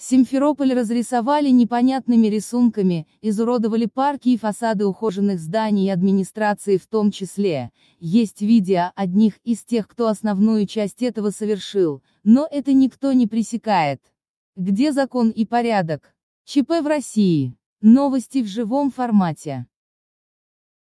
Симферополь разрисовали непонятными рисунками, изуродовали парки и фасады ухоженных зданий и администрации в том числе. Есть видео одних из тех, кто основную часть этого совершил, но это никто не пресекает. Где закон и порядок? ЧП в России. Новости в живом формате.